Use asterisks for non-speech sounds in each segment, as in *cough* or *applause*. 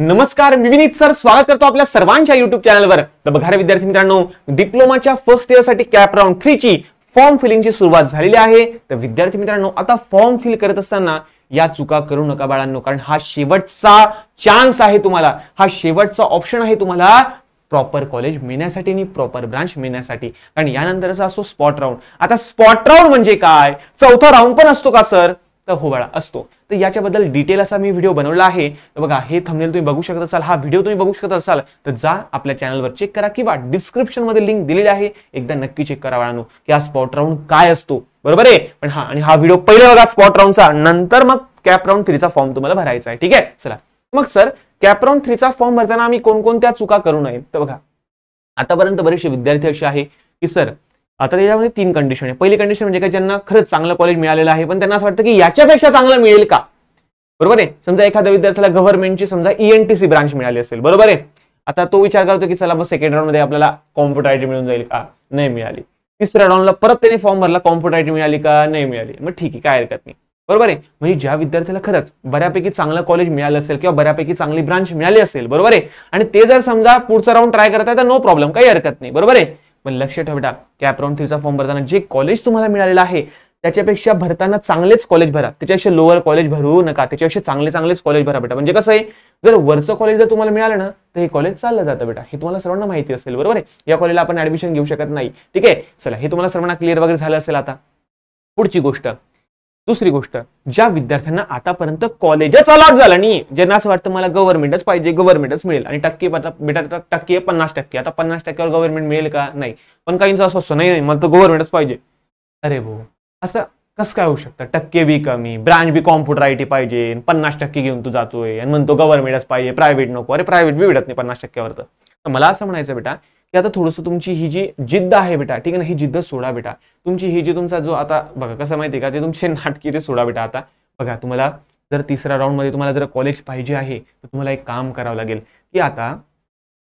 नमस्कार मी विनीत सर स्वागत करतो आपल्या सर्वांच्या युट्यूब चॅनलवर तर बघा विद्यार्थी मित्रांनो डिप्लोमाच्या फर्स्ट इयर साठी कॅप राऊंड थ्री ची फॉर्म फिलिंगची सुरुवात झालेली आहे तर विद्यार्थी मित्रांनो आता फॉर्म फिल करत असताना या चुका करू नका बाळांनो कारण हा शेवटचा चान्स आहे तुम्हाला हा शेवटचा ऑप्शन आहे तुम्हाला प्रॉपर कॉलेज मिळण्यासाठी आणि प्रॉपर ब्रांच मिळण्यासाठी कारण यानंतरचा असतो स्पॉट राऊंड आता स्पॉट राऊंड म्हणजे काय चौथा राऊंड पण असतो का सर तर होबाळा असतो तर याच्याबद्दल डिटेल असा मी व्हिडिओ बनवला आहे तर बघा हे थंबनेल तुम्ही बघू शकत असाल हा व्हिडिओ तुम्ही बघू शकत असाल तर जा आपल्या चॅनलवर चेक करा किंवा डिस्क्रिप्शनमध्ये लिंक दिलेली आहे एकदा नक्की चेक करा वाळानो की हा स्पॉट राऊंड काय असतो बरोबर आहे पण हा आणि हा व्हिडिओ पहिले बघा स्पॉट राऊंडचा नंतर मग कॅप राऊंड थ्रीचा फॉर्म तुम्हाला भरायचा आहे ठीक आहे चला मग सर राऊंड थ्रीचा फॉर्म भरताना आम्ही कोणकोणत्या चुका करू नये तर बघा आतापर्यंत बरेचसे विद्यार्थी असे आहे की सर आता त्याच्यामध्ये तीन कंडिशन आहे पहिली कंडिशन म्हणजे काय ज्यांना खरंच चांगलं कॉलेज मिळालेलं आहे पण त्यांना असं वाटतं की याच्यापेक्षा चांगलं मिळेल का बरोबर आहे समजा एखाद्या विद्यार्थ्याला गव्हर्नमेंटची समजा ईएनटीसी e ब्रांच मिळाली असेल बरोबर आहे आता तो विचार करतो की चला मग सेकंड राऊंड मध्ये आपल्याला कॉम्प्युटर आयटी मिळून जाईल का नाही मिळाली तिसऱ्या राऊंडला परत त्याने फॉर्म भरला कॉम्प्युटर आयटी मिळाली का नाही मिळाली मग ठीक आहे काय हरकत नाही बरोबर आहे म्हणजे ज्या विद्यार्थ्याला खरंच बऱ्यापैकी चांगलं कॉलेज मिळालं असेल किंवा बऱ्यापैकी चांगली ब्रांच मिळाली असेल बरोबर आहे आणि ते जर समजा पुढचा राऊंड ट्राय करताय तर नो प्रॉब्लेम काही हरकत नाही बरोबर आहे पण लक्ष ठेवा कॅप्रॉन थ्रीचा फॉर्म भरताना जे कॉलेज तुम्हाला मिळालेलं आहे त्याच्यापेक्षा भरताना चांगलेच कॉलेज भरा त्याच्यापेक्षा लोअर कॉलेज भरू नका त्याच्यापेक्षा चांगले चांगलेच कॉलेज भरा बेटा म्हणजे कसं आहे जर वरचं कॉलेज जर तुम्हाला मिळालं ना तर हे कॉलेज चाललं जातं बेटा हे तुम्हाला सर्वांना माहिती असेल बरोबर आहे या कॉलेजला आपण ऍडमिशन घेऊ शकत नाही ठीक आहे चला हे तुम्हाला सर्वांना क्लिअर वगैरे झालं असेल आता पुढची गोष्ट दुसरी गोष्ट ज्या विद्यार्थ्यांना आतापर्यंत कॉलेजच अलॉट झालं नाही ज्यांना असं वाटतं मला गव्हर्नमेंटच पाहिजे गव्हर्नमेंटच मिळेल आणि टक्के बेटा टक्के पन्नास टक्के आता पन्नास टक्क्यावर गव्हर्नमेंट मिळेल का नाही पण काहींचं असं असतं नाही मला तर गव्हर्नमेंटच पाहिजे अरे भाऊ हो. असं कसं काय होऊ शकतं टक्के बी कमी ब्रांच बी कॉम्प्युटर आय टी पाहिजे पन्नास टक्के घेऊन तू जातोय आणि म्हणतो गव्हर्नमेंटच पाहिजे प्रायव्हेट नको अरे प्रायव्हेट बी भेटत नाही पन्नास टक्क्यावर तर मला असं म्हणायचं बेटा की आता थोडंसं तुमची ही जी जिद्द आहे बेटा ठीक आहे ना ही जिद्द सोडा बेटा तुमची ही जी तुमचा जो आता बघा कसं माहिती का ते तुमचे *laughs* नाटकी ते सोडा बेटा आता बघा तुम्हाला जर तिसऱ्या राऊंडमध्ये तुम्हाला जर कॉलेज पाहिजे आहे तर तुम्हाला एक काम करावं लागेल की आता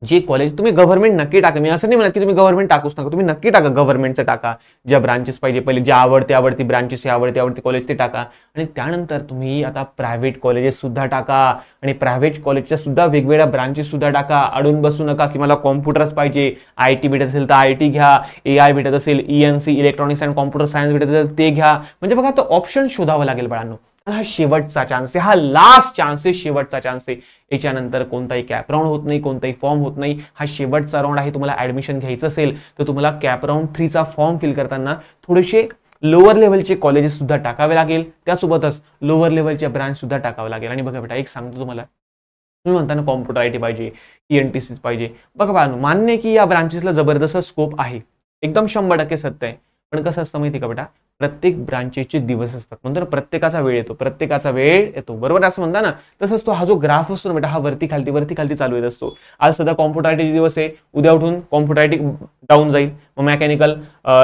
जे कॉलेज तुम्ही गव्हर्नमेंट नक्की टाका मी असं नाही म्हणत की तुम्ही गव्हर्नमेंट टाकूच नका तुम्ही नक्की टाका गव्हर्नमेंटचं टाका ज्या ब्रांचेस पाहिजे पहिले जे आवडते आवडती ब्रांचेस आवडते आवडते कॉलेज ते टाका आणि त्यानंतर तुम्ही आता प्रायव्हेट कॉलेजेस सुद्धा टाका आणि प्रायव्हेट कॉलेजच्या सुद्धा वेगवेगळ्या ब्रांचेस सुद्धा टाका अडून बसू नका की मला कॉम्प्युटर्स पाहिजे आय टी भेटत असेल तर आय टी घ्या ए आय भेटत असेल E N C electronics and computer science भेटत असेल ते घ्या म्हणजे बघा तो ऑप्शन शोधावं लागेल बाळांनो हा शेवटचा चान्स आहे हा लास्ट चान्स आहे शेवटचा चान्स आहे याच्यानंतर कोणताही कॅप होत नाही कोणताही फॉर्म होत नाही हा शेवटचा राऊंड आहे तुम्हाला ऍडमिशन घ्यायचं असेल तर तुम्हाला कॅप थ्रीचा फॉर्म फिल करताना थोडेसे लोअर लेवलचे कॉलेजेस सुद्धा टाकावे लागेल त्यासोबतच लोअर लेवलच्या ब्रांच सुद्धा टाकावं लागेल आणि बघा बेटा एक सांगतो तुम्हाला तुम्ही म्हणता ना कॉम्प्युटर आय टी पाहिजे ई एन टी सी पाहिजे बघा बा मान्य की या ब्रांचेसला जबरदस्त स्कोप आहे एकदम शंभर टक्के सत्य आहे पण कसं असतं माहिती का बेटा प्रत्येक ब्रांचेसचे दिवस असतात म्हणतो ना प्रत्येकाचा वेळ येतो प्रत्येकाचा वेळ येतो बरोबर असं म्हणता ना तसंच तो हा जो ग्राफ असतो ना बेटा हा वरती खालती वरती खालती चालू येत असतो आज सध्या कॉम्प्युटरायटिक दिवस आहे उद्या उठून कॉम्प्युटरायटिक डाऊन जाईल मग मेकॅनिकल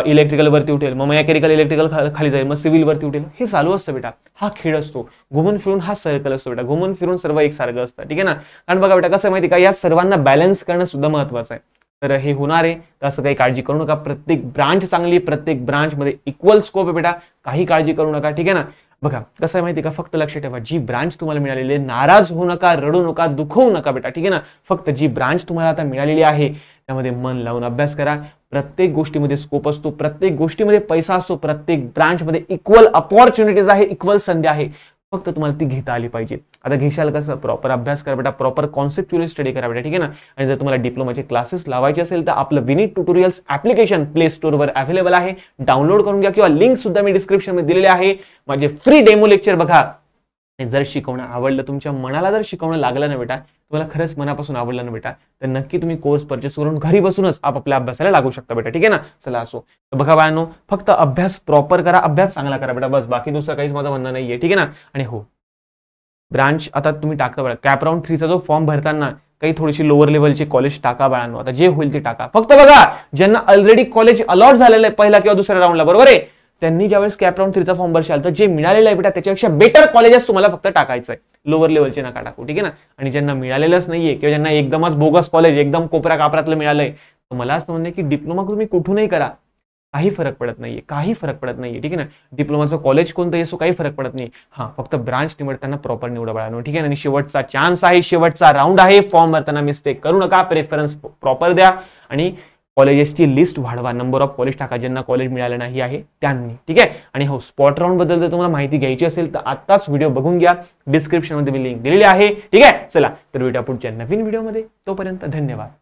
इलेक्ट्रिकल वरती उठेल मग मेकॅनिकल इलेक्ट्रिकल खाली जाईल मग सिव्हिल वरती उठेल हे चालू असतं बेटा हा खेळ असतो घुमून फिरून हा सर्कल असतो बेटा घुमून फिरून सर्व एक सारखं असतं ठीक आहे ना कारण बघा बेटा कसं माहिती का या सर्वांना बॅलन्स करणं सुद्धा महत्वाचं आहे तर हे होणार आहे तर असं काही काळजी करू नका प्रत्येक ब्रांच चांगली प्रत्येक मध्ये इक्वल स्कोप आहे बेटा काही काळजी करू नका ठीक आहे ना बघा कसं आहे माहिती का फक्त लक्ष ठेवा जी ब्रांच तुम्हाला मिळालेली आहे नाराज होऊ नका रडू नका दुखवू नका बेटा ठीक आहे ना फक्त जी ब्रांच तुम्हाला आता मिळालेली आहे त्यामध्ये मन लावून अभ्यास करा प्रत्येक गोष्टीमध्ये स्कोप असतो प्रत्येक गोष्टीमध्ये पैसा असतो प्रत्येक ब्रांचमध्ये इक्वल अपॉर्च्युनिटीज आहे इक्वल संधी आहे फक्त तुम्हाला ती घेता आली पाहिजे आता घेशाल कसं प्रॉपर अभ्यास करा बेटा प्रॉपर कॉन्सेप्च्युअली स्टडी करा बेटा ठीक आहे ना आणि जर तुम्हाला डिप्लोमाचे क्लासेस लावायचे असेल तर आपलं विनिट ट्युटोरियल्स ऍप्लिकेशन प्ले स्टोरवर अवेलेबल आहे डाउनलोड करून घ्या किंवा लिंक सुद्धा मी मध्ये दिलेले आहे माझे फ्री डेमो लेक्चर बघा जर शिकवणं आवडलं तुमच्या मनाला जर शिकवणं लागलं ना बेटा तुम्हाला खरंच मनापासून आवडलं ना बेटा तर नक्की तुम्ही कोर्स परचेस करून घरी बसूनच आपल्या अभ्यासाला लागू शकता बेटा ठीक आहे ना चला असो तर बघा बाळांनो फक्त अभ्यास प्रॉपर करा अभ्यास चांगला करा बेटा बस बाकी दुसरं काहीच माझं म्हणणं नाहीये ठीक आहे ना आणि हो ब्रांच आता तुम्ही टाकता बघा कॅप राऊंड थ्रीचा जो फॉर्म भरताना काही थोडीशी लोअर लेवलचे कॉलेज टाका बाळांनो आता जे होईल ते टाका फक्त बघा ज्यांना ऑलरेडी कॉलेज अलॉट झालेलं आहे पहिला किंवा दुसऱ्या राऊंडला बरोबर आहे त्यांनी ज्यावेळेस कॅप राऊंड थ्रीचा फॉर्म भरशाल तर जे मिळालेलं आहे बेटा त्याच्यापेक्षा बेटर कॉलेजेस तुम्हाला फक्त टाकायचं आहे लोअर लेवलचे नका टाकू ठीक आहे ना आणि ज्यांना मिळालेलंच नाहीये किंवा ज्यांना एकदमच बोगस कॉलेज एकदम कोपऱ्या कापरातलं मिळालंय तर मला असं म्हणणं की डिप्लोमा तुम्ही कुठूनही करा काही फरक पडत नाहीये काही फरक पडत नाहीये ठीक आहे ना डिप्लोमाचं कॉलेज कोणतं सो काही फरक पडत नाही हा फक्त ब्रांच निवडताना प्रॉपर निवडा बाळानो ठीक आहे ना आणि शेवटचा चान्स आहे शेवटचा राऊंड आहे फॉर्म भरताना मिस्टेक करू नका प्रेफरन्स प्रॉपर द्या आणि कॉलेजेसची लिस्ट वाढवा नंबर ऑफ कॉलेज टाका ज्यांना कॉलेज मिळालं नाही आहे त्यांनी ठीक आहे आणि हो स्पॉट राऊंड बद्दल जर तुम्हाला माहिती घ्यायची असेल तर आत्ताच व्हिडिओ बघून घ्या डिस्क्रिप्शनमध्ये मी लिंक दिलेली आहे ठीक आहे चला तर भेटा पुढच्या नवीन व्हिडिओमध्ये तोपर्यंत धन्यवाद